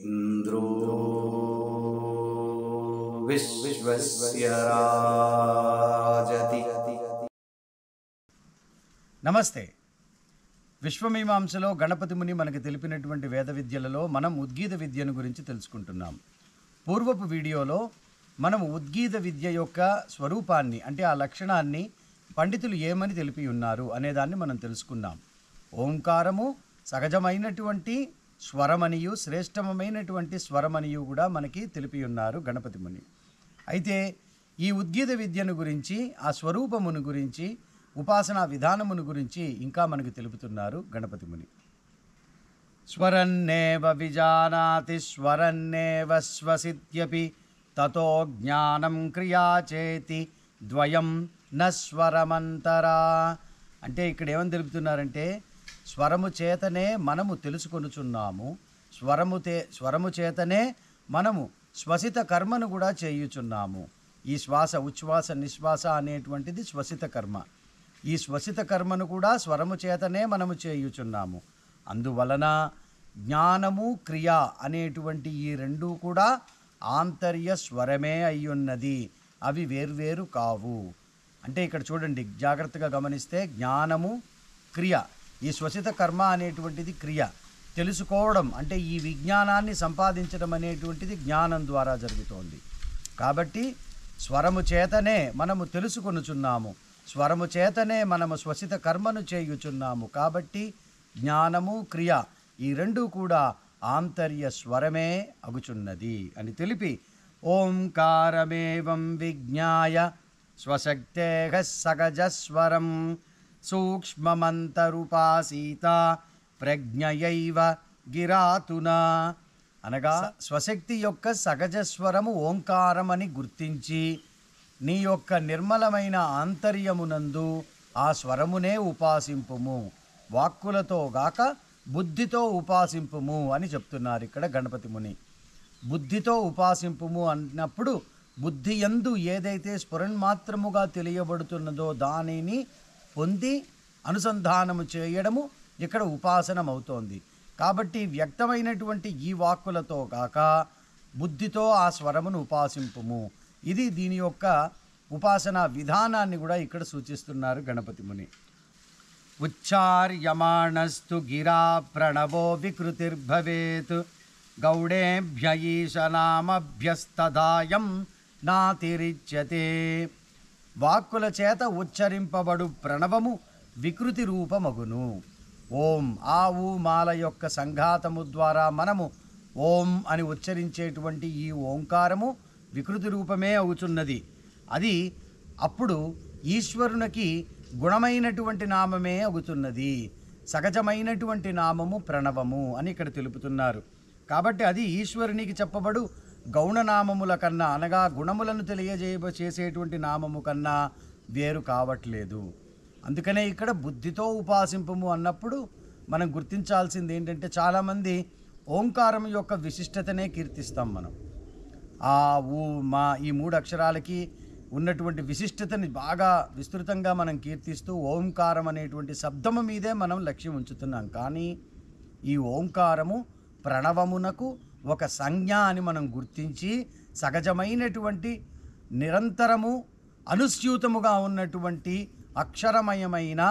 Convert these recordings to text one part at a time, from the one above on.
ఇంద్రో विश्वस्य నమస్తే విశ్వమీమాంసలో గణపతి ముని మనకు తెలిపినటువంటి వేద విద్యలలో మనం ఉద్గీత విద్యను గురించి తెలుసుకుంటున్నాం పూర్వపు వీడియోలో మనం ఉద్గీత విద్య యొక్క స్వరూపాన్ని అంటే ఆ లక్షణాన్ని పండితులు ఏమని తెలిపి ఉన్నారు అనేదాన్ని మనం తెలుసుకున్నాం ఓంకారము సహజమైనటువంటి స్వరమనియు శ్రేష్టమైనటువంటి స్వరమనియు కూడా మనకి తెలిపి ఉన్నారు గణపతి ముని అయితే ఈ ఉద్గీత విద్యను గురించి ఆ స్వరూపమును గురించి ఉపాసనా విధానమును గురించి ఇంకా మనకు తెలుపుతున్నారు గణపతి ముని స్వరన్నేవ విజానాతి స్వరన్నేవ స్వసిద్ధ్యపి తతో జ్ఞానం క్రియాచేతి ద్వయం నస్వరమంతరా అంటే ఇక్కడ ఏమని తెలుపుతున్నారంటే స్వరము చేతనే మనము తెలుసుకొనుచున్నాము స్వరము తే స్వరము చేతనే మనము శ్వసిత కర్మను కూడా చేయుచున్నాము ఈ శ్వాస ఉచ్ఛ్వాస నిశ్వాస అనేటువంటిది శ్వసిత కర్మ ఈ శ్వసిత కర్మను కూడా స్వరము చేతనే మనము చేయుచున్నాము అందువలన జ్ఞానము క్రియ అనేటువంటి ఈ రెండూ కూడా ఆంతర్య స్వరమే అయ్యున్నది అవి వేర్వేరు కావు అంటే ఇక్కడ చూడండి జాగ్రత్తగా గమనిస్తే జ్ఞానము క్రియ ఈ శ్వసిత కర్మ అనేటువంటిది క్రియ తెలుసుకోవడం అంటే ఈ విజ్ఞానాన్ని సంపాదించడం అనేటువంటిది జ్ఞానం ద్వారా జరుగుతోంది కాబట్టి స్వరము చేతనే మనము తెలుసుకొనుచున్నాము స్వరము చేతనే మనము శ్వసిత కర్మను చేయుచున్నాము కాబట్టి జ్ఞానము క్రియ ఈ రెండూ కూడా ఆంతర్య స్వరమే అగుచున్నది అని తెలిపి ఓంకారమేవం విజ్ఞాయ స్వశక్తేహ సగజస్వరం సూక్ష్మమంతరూపా ప్రజ్ఞయైవ గిరాతునా అనగా స్వశక్తి యొక్క సహజ స్వరము ఓంకారమని గుర్తించి నీ యొక్క నిర్మలమైన ఆంతర్యమునందు ఆ స్వరమునే ఉపాసింపుము వాక్కులతో గాక బుద్ధితో ఉపాసింపుము అని చెప్తున్నారు ఇక్కడ గణపతి ముని బుద్ధితో ఉపాసింపుము అన్నప్పుడు బుద్ధి ఎందు ఏదైతే స్ఫురణ్ మాత్రముగా తెలియబడుతున్నదో దానిని పొంది అనుసంధానము చేయడము ఇక్కడ ఉపాసనమవుతోంది కాబట్టి వ్యక్తమైనటువంటి ఈ వాక్కులతో కాక బుద్ధితో ఆ స్వరమును ఉపాసింపుము ఇది దీని యొక్క ఉపాసన విధానాన్ని కూడా ఇక్కడ సూచిస్తున్నారు గణపతి ముని ఉచ్చార్యమాణస్తు గిరా ప్రణవో వికృతిర్భవేత్ గౌడేభ్యయీశనామభ్యస్తాయం ఈశనామభ్యస్తదాయం నాతిరిచ్యతే వాక్కుల చేత ఉచ్చరింపబడు ప్రణవము వికృతి రూపమగును ఓం ఆ ఊ మాల యొక్క సంఘాతము ద్వారా మనము ఓం అని ఉచ్చరించేటువంటి ఈ ఓంకారము వికృతి రూపమే అవుతున్నది అది అప్పుడు ఈశ్వరునికి గుణమైనటువంటి నామమే అవుతున్నది సహజమైనటువంటి నామము ప్రణవము అని ఇక్కడ తెలుపుతున్నారు కాబట్టి అది ఈశ్వరునికి చెప్పబడు గౌణనామముల కన్నా అనగా గుణములను తెలియజేయ చేసేటువంటి నామము కన్నా వేరు కావట్లేదు అందుకనే ఇక్కడ బుద్ధితో ఉపాసింపము అన్నప్పుడు మనం గుర్తించాల్సింది ఏంటంటే చాలామంది ఓంకారం యొక్క విశిష్టతనే కీర్తిస్తాం మనం ఆ ఊ మా ఈ మూడు అక్షరాలకి ఉన్నటువంటి విశిష్టతని బాగా విస్తృతంగా మనం కీర్తిస్తూ ఓంకారం అనేటువంటి శబ్దము మీదే మనం లక్ష్యం ఉంచుతున్నాం కానీ ఈ ఓంకారము ప్రణవమునకు ఒక సంజ్ఞ అని మనం గుర్తించి సహజమైనటువంటి నిరంతరము అనుస్యూతముగా ఉన్నటువంటి అక్షరమయమైన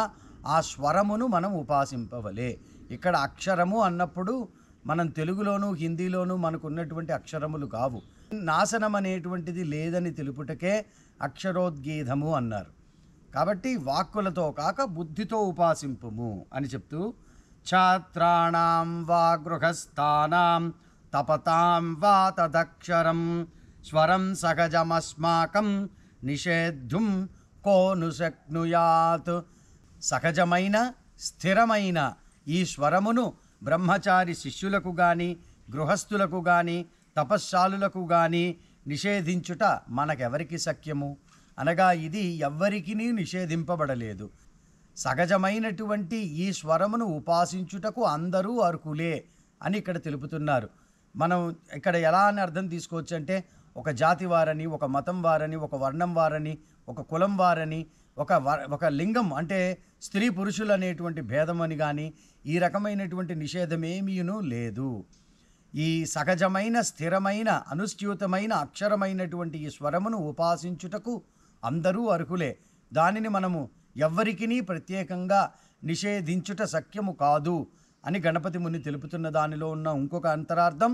ఆ స్వరమును మనం ఉపాసింపవలే ఇక్కడ అక్షరము అన్నప్పుడు మనం తెలుగులోను హిందీలోను మనకు ఉన్నటువంటి అక్షరములు కావు నాశనం అనేటువంటిది లేదని తెలుపుటకే అక్షరోద్గీధము అన్నారు కాబట్టి వాక్కులతో కాక బుద్ధితో ఉపాసింపుము అని చెప్తూ ఛాత్రాణం వా గృహస్థానం తపతాం వా తదక్షరం స్వరం సహజమస్మాకం నిషేధ్యుం కోను శక్నుయాత్ సహజమైన స్థిరమైన ఈ స్వరమును బ్రహ్మచారి శిష్యులకు గాని గృహస్థులకు గాని తపశ్శాలులకు గాని నిషేధించుట మనకెవరికి సఖ్యము అనగా ఇది ఎవ్వరికీ నిషేధింపబడలేదు సహజమైనటువంటి ఈ స్వరమును ఉపాసించుటకు అందరూ అర్హులే అని ఇక్కడ తెలుపుతున్నారు మనం ఇక్కడ ఎలా అని అర్థం తీసుకోవచ్చు అంటే ఒక జాతి వారని ఒక మతం వారని ఒక వర్ణం వారని ఒక కులం వారని ఒక ఒక లింగం అంటే స్త్రీ పురుషులు అనేటువంటి భేదం అని కానీ ఈ రకమైనటువంటి నిషేధమేమీను లేదు ఈ సహజమైన స్థిరమైన అనుష్ఠ్యూతమైన అక్షరమైనటువంటి ఈ స్వరమును ఉపాసించుటకు అందరూ అర్హులే దానిని మనము ఎవ్వరికీ ప్రత్యేకంగా నిషేధించుట సఖ్యము కాదు అని గణపతి ముని తెలుపుతున్న దానిలో ఉన్న ఇంకొక అంతరార్థం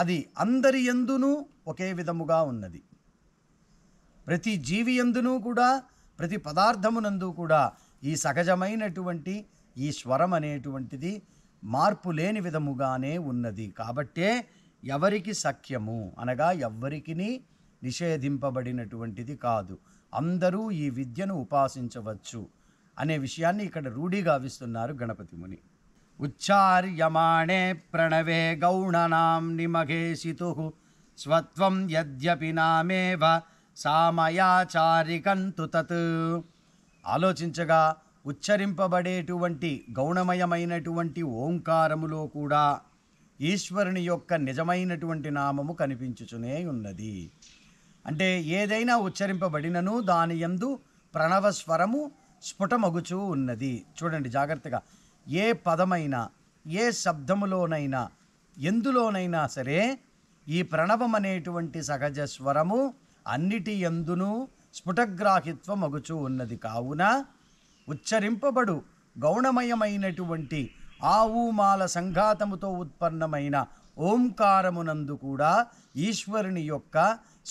అది అందరి ఎందునూ ఒకే విధముగా ఉన్నది ప్రతి జీవి ఎందునూ కూడా ప్రతి పదార్థమునందు కూడా ఈ సహజమైనటువంటి ఈ స్వరం అనేటువంటిది మార్పు లేని విధముగానే ఉన్నది కాబట్టే ఎవరికి సఖ్యము అనగా ఎవ్వరికి నిషేధింపబడినటువంటిది కాదు అందరూ ఈ విద్యను ఉపాసించవచ్చు అనే విషయాన్ని ఇక్కడ రూఢిగావిస్తున్నారు గణపతి ముని ఉచ్చార్యమాణే ప్రణవే గౌణనాం मघेशितुः స్వత్వం యద్యపి నామేవ సామయాచారికంతు తత్ ఆలోచించగా ఉచ్చరింపబడేటువంటి గౌణమయమైనటువంటి ఓంకారములో కూడా ఈశ్వరుని యొక్క నిజమైనటువంటి నామము కనిపించుచునే ఉన్నది అంటే ఏదైనా ఉచ్చరింపబడినను దాని యందు ప్రణవస్వరము స్ఫుటమగుచూ ఉన్నది చూడండి జాగ్రత్తగా ఏ పదమైనా ఏ శబ్దములోనైనా ఎందులోనైనా సరే ఈ ప్రణవం అనేటువంటి సహజ స్వరము అన్నిటి ఎందునూ స్ఫుటగ్రాహిత్వం మగుచు ఉన్నది కావున ఉచ్చరింపబడు గౌణమయమైనటువంటి ఆవుమాల సంఘాతముతో ఉత్పన్నమైన ఓంకారమునందు కూడా ఈశ్వరుని యొక్క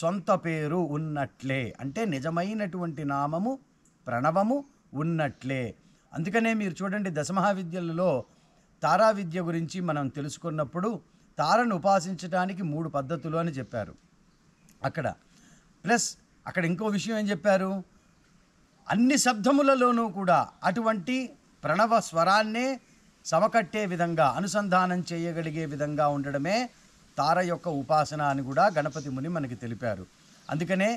సొంత పేరు ఉన్నట్లే అంటే నిజమైనటువంటి నామము ప్రణవము ఉన్నట్లే అందుకనే మీరు చూడండి దశమహావిద్యలలో తారా విద్య గురించి మనం తెలుసుకున్నప్పుడు తారను ఉపాసించడానికి మూడు పద్ధతులు అని చెప్పారు అక్కడ ప్లస్ అక్కడ ఇంకో విషయం ఏం చెప్పారు అన్ని శబ్దములలోనూ కూడా అటువంటి ప్రణవ స్వరాన్నే సమకట్టే విధంగా అనుసంధానం చేయగలిగే విధంగా ఉండడమే తార యొక్క ఉపాసన అని కూడా గణపతి ముని మనకి తెలిపారు అందుకనే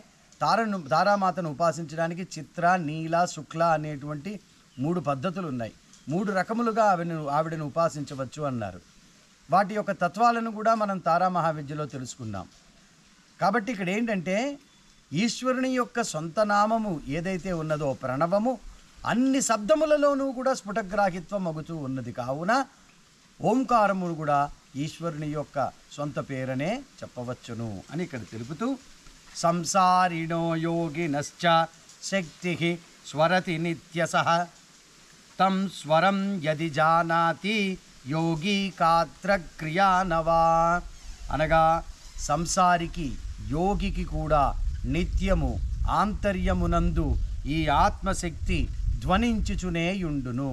తారను తారామాతను ఉపాసించడానికి చిత్ర నీల శుక్ల అనేటువంటి మూడు పద్ధతులు ఉన్నాయి మూడు రకములుగా ఆవిడ ఆవిడను ఉపాసించవచ్చు అన్నారు వాటి యొక్క తత్వాలను కూడా మనం తారా మహావిద్యలో తెలుసుకున్నాం కాబట్టి ఇక్కడ ఏంటంటే ఈశ్వరుని యొక్క సొంత నామము ఏదైతే ఉన్నదో ప్రణవము అన్ని శబ్దములలోనూ కూడా స్ఫుటగ్రాహిత్వం మగుతూ ఉన్నది కావున ఓంకారమును కూడా ఈశ్వరుని యొక్క సొంత పేరనే చెప్పవచ్చును అని ఇక్కడ తెలుపుతూ సంసారిణో నశ్చ శక్తి స్వరతి నిత్య సహ తం స్వరం యది జానాతి యోగి నవా అనగా సంసారికి యోగికి కూడా నిత్యము ఆంతర్యమునందు ఈ ఆత్మశక్తి ధ్వనించుచునేయుండును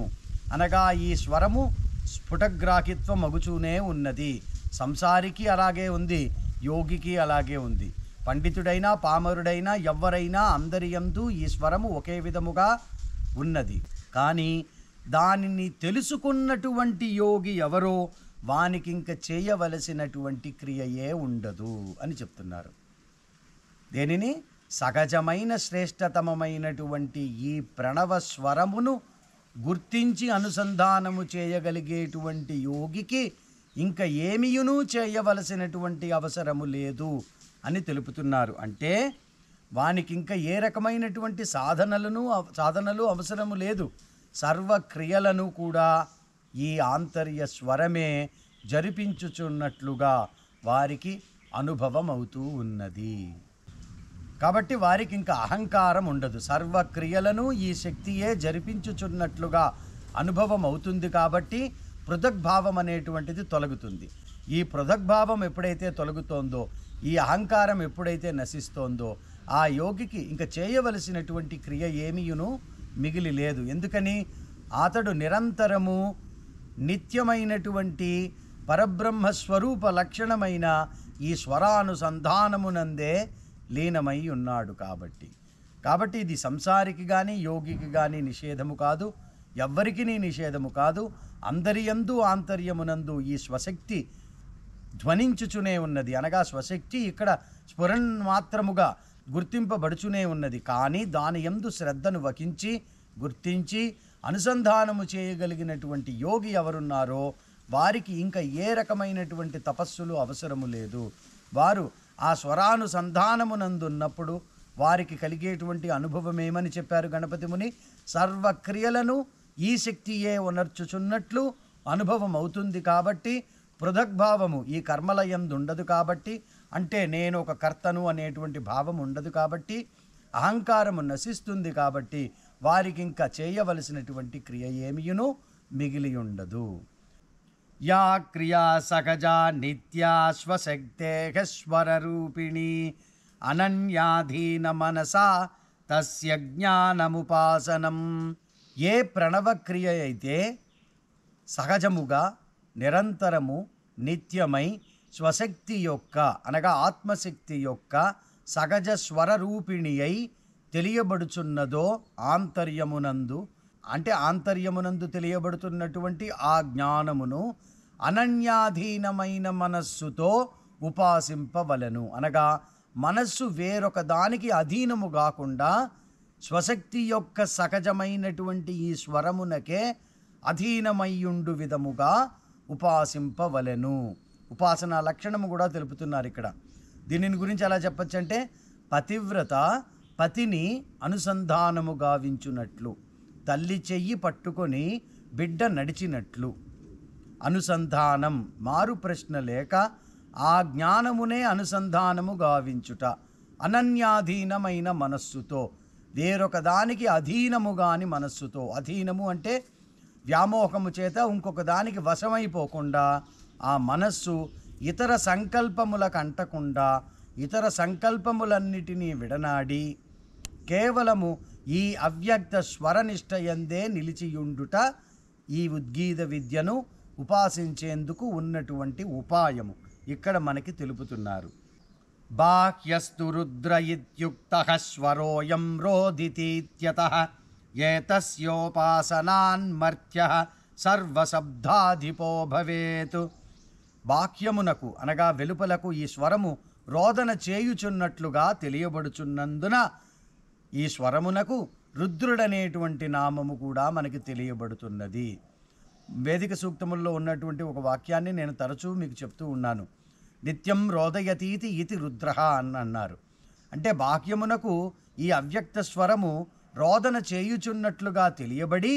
అనగా ఈ స్వరము స్ఫుటగ్రాహిత్వం మగుచూనే ఉన్నది సంసారికి అలాగే ఉంది యోగికి అలాగే ఉంది పండితుడైనా పామరుడైనా ఎవ్వరైనా అందరియందు ఈ స్వరము ఒకే విధముగా ఉన్నది కానీ దానిని తెలుసుకున్నటువంటి యోగి ఎవరో వానికి ఇంక చేయవలసినటువంటి క్రియయే ఉండదు అని చెప్తున్నారు దేనిని సహజమైన శ్రేష్టతమమైనటువంటి ఈ ప్రణవ స్వరమును గుర్తించి అనుసంధానము చేయగలిగేటువంటి యోగికి ఇంకా ఏమియును చేయవలసినటువంటి అవసరము లేదు అని తెలుపుతున్నారు అంటే వానికి ఇంకా ఏ రకమైనటువంటి సాధనలను సాధనలు అవసరము లేదు సర్వక్రియలను కూడా ఈ ఆంతర్య స్వరమే జరిపించుచున్నట్లుగా వారికి అనుభవం అవుతూ ఉన్నది కాబట్టి వారికి ఇంకా అహంకారం ఉండదు సర్వక్రియలను ఈ శక్తియే జరిపించుచున్నట్లుగా అనుభవం అవుతుంది కాబట్టి పృథగ్భావం అనేటువంటిది తొలగుతుంది ఈ పృథగ్భావం ఎప్పుడైతే తొలగుతోందో ఈ అహంకారం ఎప్పుడైతే నశిస్తోందో ఆ యోగికి ఇంకా చేయవలసినటువంటి క్రియ ఏమియును మిగిలి లేదు ఎందుకని అతడు నిరంతరము నిత్యమైనటువంటి పరబ్రహ్మ స్వరూప లక్షణమైన ఈ స్వరానుసంధానమునందే లీనమై ఉన్నాడు కాబట్టి కాబట్టి ఇది సంసారికి కానీ యోగికి కానీ నిషేధము కాదు ఎవ్వరికి నిషేధము కాదు అందరి ఎందు ఆంతర్యమునందు ఈ స్వశక్తి ధ్వనించుచునే ఉన్నది అనగా స్వశక్తి ఇక్కడ స్ఫురణ్ మాత్రముగా గుర్తింపబడుచునే ఉన్నది కానీ దాని ఎందు శ్రద్ధను వహించి గుర్తించి అనుసంధానము చేయగలిగినటువంటి యోగి ఎవరున్నారో వారికి ఇంకా ఏ రకమైనటువంటి తపస్సులు అవసరము లేదు వారు ఆ స్వరానుసంధానమునందున్నప్పుడు వారికి కలిగేటువంటి అనుభవం ఏమని చెప్పారు గణపతి ముని సర్వక్రియలను ఈ శక్తియే ఉనర్చుచున్నట్లు అనుభవం అవుతుంది కాబట్టి పృథగ్భావము ఈ కర్మలయం దుండదు కాబట్టి అంటే నేను ఒక కర్తను అనేటువంటి భావం ఉండదు కాబట్టి అహంకారము నశిస్తుంది కాబట్టి వారికి ఇంకా చేయవలసినటువంటి క్రియ ఏమియును మిగిలి ఉండదు యా క్రియా సహజ నిత్యాశ్వశక్తేహశ్వర రూపిణి అనన్యాధీన మనసా తస్య జ్ఞానముపాసనం ఏ ప్రణవ క్రియ అయితే సహజముగా నిరంతరము నిత్యమై స్వశక్తి యొక్క అనగా ఆత్మశక్తి యొక్క సహజ స్వరరూపిణి అయి తెలియబడుచున్నదో ఆంతర్యమునందు అంటే ఆంతర్యమునందు తెలియబడుతున్నటువంటి ఆ జ్ఞానమును అనన్యాధీనమైన మనస్సుతో ఉపాసింపవలను అనగా మనస్సు వేరొక దానికి అధీనము కాకుండా స్వశక్తి యొక్క సహజమైనటువంటి ఈ స్వరమునకే అధీనమయ్యుండు విధముగా ఉపాసింపవలను ఉపాసన లక్షణము కూడా తెలుపుతున్నారు ఇక్కడ దీనిని గురించి ఎలా చెప్పచ్చంటే పతివ్రత పతిని అనుసంధానము గావించునట్లు తల్లి చెయ్యి పట్టుకొని బిడ్డ నడిచినట్లు అనుసంధానం మారు ప్రశ్న లేక ఆ జ్ఞానమునే అనుసంధానము గావించుట అనన్యాధీనమైన మనస్సుతో వేరొకదానికి అధీనము కాని మనస్సుతో అధీనము అంటే వ్యామోహము చేత ఇంకొక దానికి వశమైపోకుండా ఆ మనస్సు ఇతర సంకల్పములకు అంటకుండా ఇతర సంకల్పములన్నిటినీ విడనాడి కేవలము ఈ అవ్యక్త స్వరనిష్టయందే నిలిచియుండుట ఈ ఉద్గీత విద్యను ఉపాసించేందుకు ఉన్నటువంటి ఉపాయము ఇక్కడ మనకి తెలుపుతున్నారు బాహ్యస్తు రుద్ర ఇత్యుక్త స్వరోయం రోదితీత్యత ఏతస్యోపాసనాన్మర్త్య సర్వశబ్దాధిపో భవేతు బాక్యమునకు అనగా వెలుపలకు ఈ స్వరము రోదన చేయుచున్నట్లుగా తెలియబడుచున్నందున ఈ స్వరమునకు రుద్రుడనేటువంటి నామము కూడా మనకి తెలియబడుతున్నది వేదిక సూక్తముల్లో ఉన్నటువంటి ఒక వాక్యాన్ని నేను తరచూ మీకు చెప్తూ ఉన్నాను నిత్యం రోదయతీతి ఇతి రుద్ర అని అన్నారు అంటే బాహ్యమునకు ఈ అవ్యక్త స్వరము రోదన చేయుచున్నట్లుగా తెలియబడి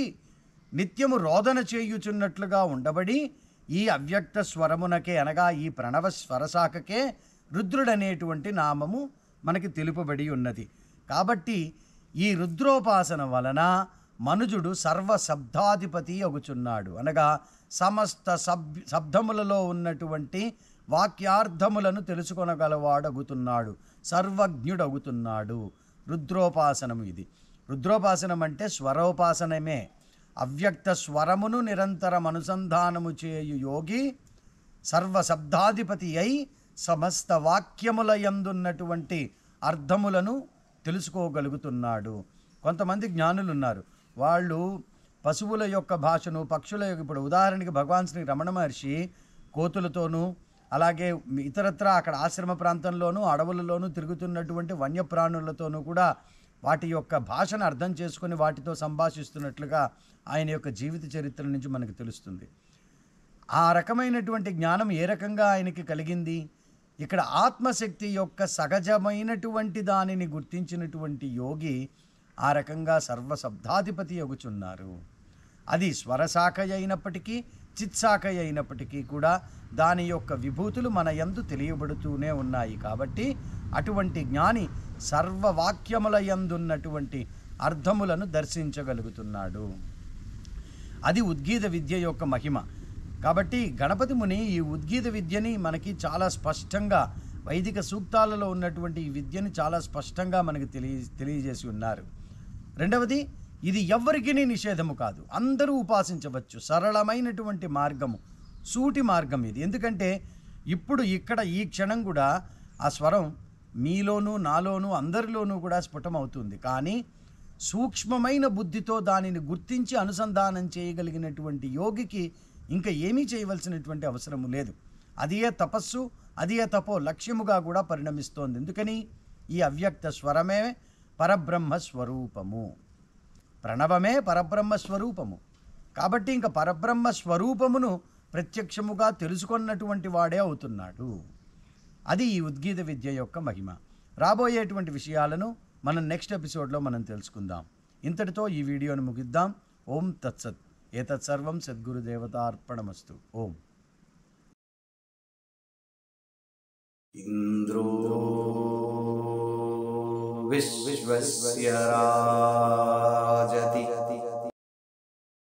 నిత్యము రోదన చేయుచున్నట్లుగా ఉండబడి ఈ అవ్యక్త స్వరమునకే అనగా ఈ ప్రణవ స్వరశాఖకే రుద్రుడనేటువంటి నామము మనకి తెలుపబడి ఉన్నది కాబట్టి ఈ రుద్రోపాసన వలన మనుజుడు సర్వ శబ్దాధిపతి అగుచున్నాడు అనగా సమస్త సబ్ శబ్దములలో ఉన్నటువంటి వాక్యార్థములను సర్వజ్ఞుడు అగుతున్నాడు రుద్రోపాసనం ఇది రుద్రోపాసనం అంటే స్వరోపాసనమే అవ్యక్త స్వరమును నిరంతరం అనుసంధానము చేయు యోగి సర్వశబ్దాధిపతి అయి సమస్త వాక్యముల ఎందున్నటువంటి అర్థములను తెలుసుకోగలుగుతున్నాడు కొంతమంది జ్ఞానులు ఉన్నారు వాళ్ళు పశువుల యొక్క భాషను పక్షుల యొక్క ఇప్పుడు ఉదాహరణకి భగవాన్ శ్రీ రమణ మహర్షి కోతులతోనూ అలాగే ఇతరత్ర అక్కడ ఆశ్రమ ప్రాంతంలోనూ అడవులలోనూ తిరుగుతున్నటువంటి వన్యప్రాణులతోనూ కూడా వాటి యొక్క భాషను అర్థం చేసుకుని వాటితో సంభాషిస్తున్నట్లుగా ఆయన యొక్క జీవిత చరిత్ర నుంచి మనకు తెలుస్తుంది ఆ రకమైనటువంటి జ్ఞానం ఏ రకంగా ఆయనకి కలిగింది ఇక్కడ ఆత్మశక్తి యొక్క సహజమైనటువంటి దానిని గుర్తించినటువంటి యోగి ఆ రకంగా సర్వశబ్దాధిపతి ఎగుచున్నారు అది స్వరశాఖ అయినప్పటికీ చిత్సాఖ అయినప్పటికీ కూడా దాని యొక్క విభూతులు మన ఎందు తెలియబడుతూనే ఉన్నాయి కాబట్టి అటువంటి జ్ఞాని సర్వవాక్యముల ఎందున్నటువంటి అర్థములను దర్శించగలుగుతున్నాడు అది ఉద్గీత విద్య యొక్క మహిమ కాబట్టి గణపతి ముని ఈ ఉద్గీత విద్యని మనకి చాలా స్పష్టంగా వైదిక సూక్తాలలో ఉన్నటువంటి ఈ విద్యని చాలా స్పష్టంగా మనకు తెలియ తెలియజేసి ఉన్నారు రెండవది ఇది ఎవ్వరికీ నిషేధము కాదు అందరూ ఉపాసించవచ్చు సరళమైనటువంటి మార్గము సూటి మార్గం ఇది ఎందుకంటే ఇప్పుడు ఇక్కడ ఈ క్షణం కూడా ఆ స్వరం మీలోనూ నాలోనూ అందరిలోనూ కూడా స్ఫుటమవుతుంది కానీ సూక్ష్మమైన బుద్ధితో దానిని గుర్తించి అనుసంధానం చేయగలిగినటువంటి యోగికి ఇంకా ఏమీ చేయవలసినటువంటి అవసరము లేదు అదియే తపస్సు అదియే తపో లక్ష్యముగా కూడా పరిణమిస్తోంది ఎందుకని ఈ అవ్యక్త స్వరమే పరబ్రహ్మ స్వరూపము ప్రణవమే పరబ్రహ్మ స్వరూపము కాబట్టి ఇంకా పరబ్రహ్మ స్వరూపమును ప్రత్యక్షముగా తెలుసుకున్నటువంటి వాడే అవుతున్నాడు అది ఈ ఉద్గీత విద్య యొక్క మహిమ రాబోయేటువంటి విషయాలను మనం నెక్స్ట్ ఎపిసోడ్లో మనం తెలుసుకుందాం ఇంతటితో ఈ వీడియోను ముగిద్దాం ఓం తత్సత్ ఏతత్సర్వం దేవతార్పణమస్తు ఓం ఇంద్రో విశ్వ राजति